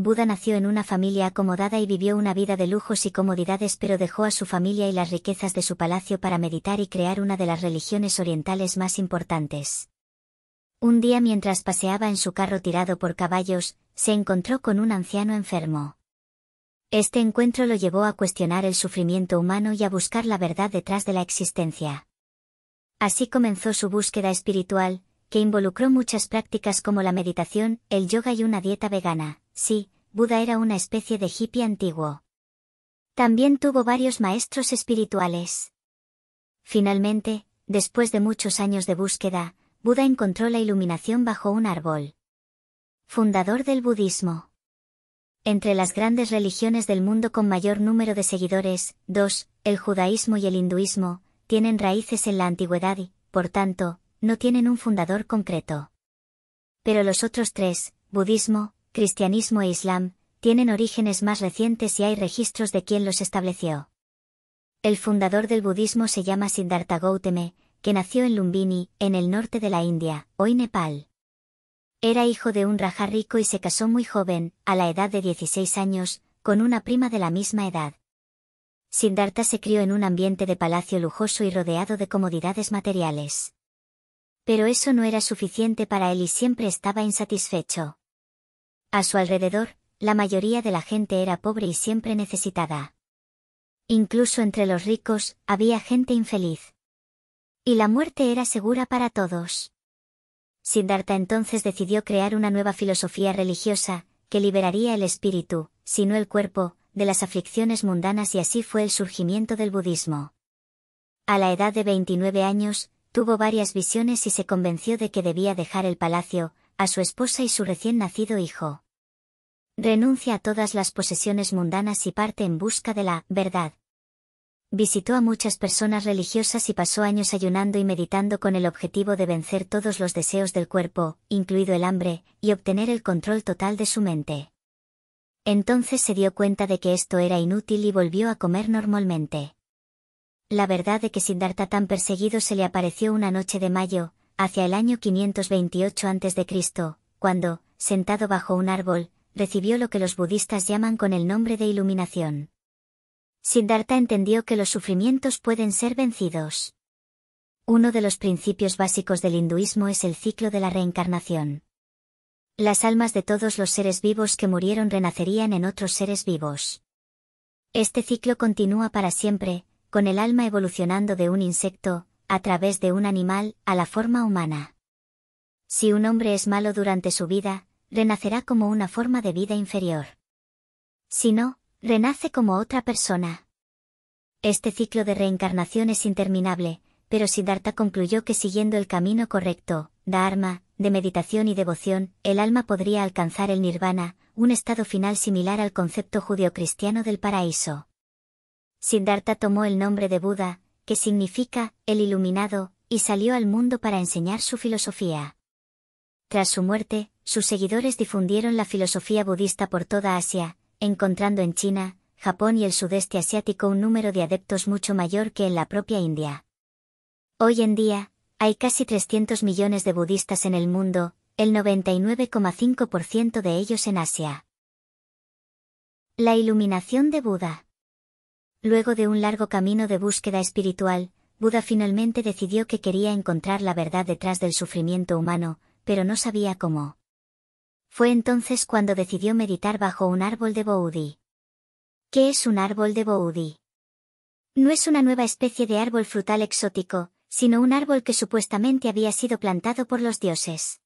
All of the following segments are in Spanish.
Buda nació en una familia acomodada y vivió una vida de lujos y comodidades pero dejó a su familia y las riquezas de su palacio para meditar y crear una de las religiones orientales más importantes. Un día mientras paseaba en su carro tirado por caballos, se encontró con un anciano enfermo. Este encuentro lo llevó a cuestionar el sufrimiento humano y a buscar la verdad detrás de la existencia. Así comenzó su búsqueda espiritual, que involucró muchas prácticas como la meditación, el yoga y una dieta vegana. Sí, Buda era una especie de hippie antiguo. También tuvo varios maestros espirituales. Finalmente, después de muchos años de búsqueda, Buda encontró la iluminación bajo un árbol. Fundador del budismo. Entre las grandes religiones del mundo con mayor número de seguidores, dos, el judaísmo y el hinduismo, tienen raíces en la antigüedad y, por tanto, no tienen un fundador concreto. Pero los otros tres, budismo, cristianismo e islam, tienen orígenes más recientes y hay registros de quién los estableció. El fundador del budismo se llama Siddhartha Gautama, que nació en Lumbini, en el norte de la India, hoy Nepal. Era hijo de un raja rico y se casó muy joven, a la edad de 16 años, con una prima de la misma edad. Siddhartha se crió en un ambiente de palacio lujoso y rodeado de comodidades materiales. Pero eso no era suficiente para él y siempre estaba insatisfecho. A su alrededor, la mayoría de la gente era pobre y siempre necesitada. Incluso entre los ricos, había gente infeliz. Y la muerte era segura para todos. Siddhartha entonces decidió crear una nueva filosofía religiosa, que liberaría el espíritu, si no el cuerpo, de las aflicciones mundanas y así fue el surgimiento del budismo. A la edad de 29 años, tuvo varias visiones y se convenció de que debía dejar el palacio, a su esposa y su recién nacido hijo. Renuncia a todas las posesiones mundanas y parte en busca de la verdad. Visitó a muchas personas religiosas y pasó años ayunando y meditando con el objetivo de vencer todos los deseos del cuerpo, incluido el hambre, y obtener el control total de su mente. Entonces se dio cuenta de que esto era inútil y volvió a comer normalmente. La verdad de que Siddhartha tan perseguido se le apareció una noche de mayo, hacia el año 528 a.C., cuando, sentado bajo un árbol, recibió lo que los budistas llaman con el nombre de iluminación. Siddhartha entendió que los sufrimientos pueden ser vencidos. Uno de los principios básicos del hinduismo es el ciclo de la reencarnación. Las almas de todos los seres vivos que murieron renacerían en otros seres vivos. Este ciclo continúa para siempre, con el alma evolucionando de un insecto, a través de un animal, a la forma humana. Si un hombre es malo durante su vida, renacerá como una forma de vida inferior. Si no, renace como otra persona. Este ciclo de reencarnación es interminable, pero Siddhartha concluyó que siguiendo el camino correcto, dharma, de meditación y devoción, el alma podría alcanzar el nirvana, un estado final similar al concepto judio-cristiano del paraíso. Siddhartha tomó el nombre de Buda, que significa el iluminado, y salió al mundo para enseñar su filosofía. Tras su muerte, sus seguidores difundieron la filosofía budista por toda Asia, encontrando en China, Japón y el sudeste asiático un número de adeptos mucho mayor que en la propia India. Hoy en día, hay casi 300 millones de budistas en el mundo, el 99,5% de ellos en Asia. La iluminación de Buda. Luego de un largo camino de búsqueda espiritual, Buda finalmente decidió que quería encontrar la verdad detrás del sufrimiento humano, pero no sabía cómo. Fue entonces cuando decidió meditar bajo un árbol de Bodhi. ¿Qué es un árbol de Bodhi? No es una nueva especie de árbol frutal exótico, sino un árbol que supuestamente había sido plantado por los dioses.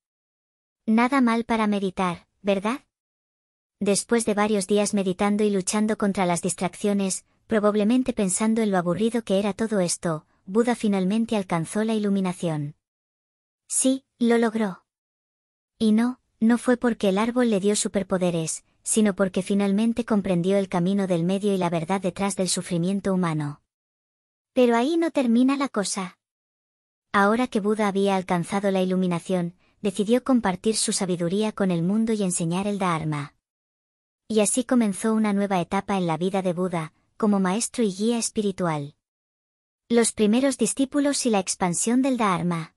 Nada mal para meditar, ¿verdad? Después de varios días meditando y luchando contra las distracciones, Probablemente pensando en lo aburrido que era todo esto, Buda finalmente alcanzó la iluminación. Sí, lo logró. Y no, no fue porque el árbol le dio superpoderes, sino porque finalmente comprendió el camino del medio y la verdad detrás del sufrimiento humano. Pero ahí no termina la cosa. Ahora que Buda había alcanzado la iluminación, decidió compartir su sabiduría con el mundo y enseñar el Dharma. Y así comenzó una nueva etapa en la vida de Buda, como maestro y guía espiritual. Los primeros discípulos y la expansión del Dharma.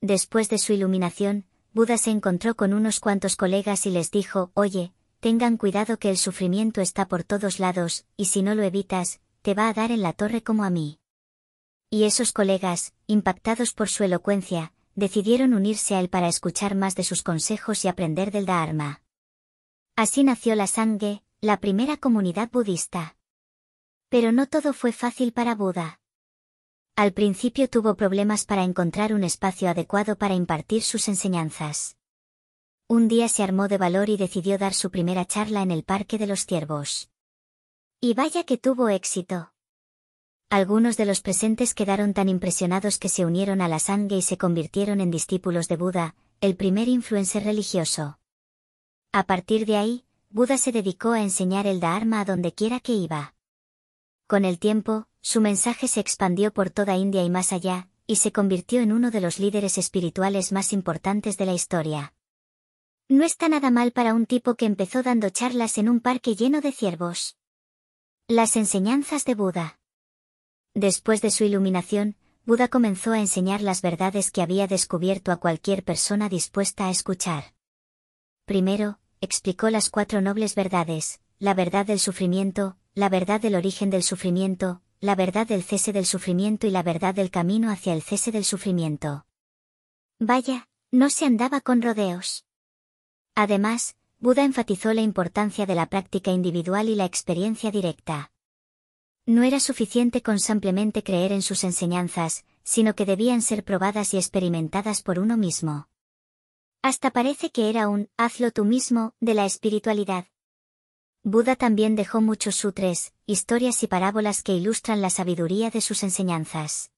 Después de su iluminación, Buda se encontró con unos cuantos colegas y les dijo, oye, tengan cuidado que el sufrimiento está por todos lados, y si no lo evitas, te va a dar en la torre como a mí. Y esos colegas, impactados por su elocuencia, decidieron unirse a él para escuchar más de sus consejos y aprender del Dharma. Así nació la Sangue, la primera comunidad budista. Pero no todo fue fácil para Buda. Al principio tuvo problemas para encontrar un espacio adecuado para impartir sus enseñanzas. Un día se armó de valor y decidió dar su primera charla en el Parque de los Ciervos. Y vaya que tuvo éxito. Algunos de los presentes quedaron tan impresionados que se unieron a la sangre y se convirtieron en discípulos de Buda, el primer influencer religioso. A partir de ahí, Buda se dedicó a enseñar el Dharma a donde quiera que iba. Con el tiempo, su mensaje se expandió por toda India y más allá, y se convirtió en uno de los líderes espirituales más importantes de la historia. No está nada mal para un tipo que empezó dando charlas en un parque lleno de ciervos. Las enseñanzas de Buda. Después de su iluminación, Buda comenzó a enseñar las verdades que había descubierto a cualquier persona dispuesta a escuchar. Primero, explicó las cuatro nobles verdades, la verdad del sufrimiento, la verdad del origen del sufrimiento, la verdad del cese del sufrimiento y la verdad del camino hacia el cese del sufrimiento. Vaya, no se andaba con rodeos. Además, Buda enfatizó la importancia de la práctica individual y la experiencia directa. No era suficiente con simplemente creer en sus enseñanzas, sino que debían ser probadas y experimentadas por uno mismo. Hasta parece que era un hazlo tú mismo de la espiritualidad, Buda también dejó muchos sutres, historias y parábolas que ilustran la sabiduría de sus enseñanzas.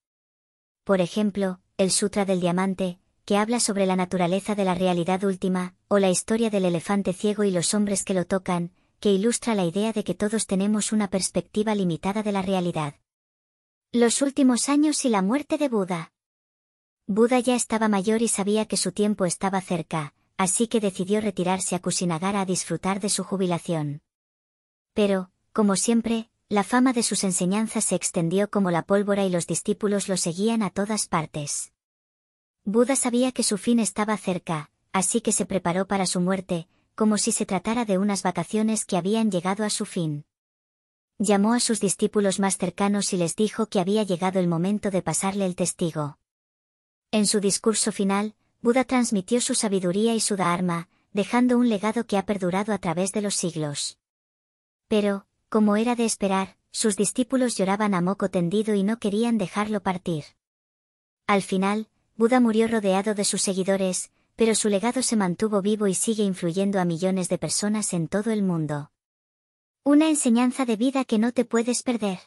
Por ejemplo, el Sutra del Diamante, que habla sobre la naturaleza de la realidad última, o la historia del elefante ciego y los hombres que lo tocan, que ilustra la idea de que todos tenemos una perspectiva limitada de la realidad. Los últimos años y la muerte de Buda. Buda ya estaba mayor y sabía que su tiempo estaba cerca, así que decidió retirarse a Kusinagara a disfrutar de su jubilación. Pero, como siempre, la fama de sus enseñanzas se extendió como la pólvora y los discípulos lo seguían a todas partes. Buda sabía que su fin estaba cerca, así que se preparó para su muerte, como si se tratara de unas vacaciones que habían llegado a su fin. Llamó a sus discípulos más cercanos y les dijo que había llegado el momento de pasarle el testigo. En su discurso final, Buda transmitió su sabiduría y su Dharma, dejando un legado que ha perdurado a través de los siglos. Pero, como era de esperar, sus discípulos lloraban a moco tendido y no querían dejarlo partir. Al final, Buda murió rodeado de sus seguidores, pero su legado se mantuvo vivo y sigue influyendo a millones de personas en todo el mundo. Una enseñanza de vida que no te puedes perder.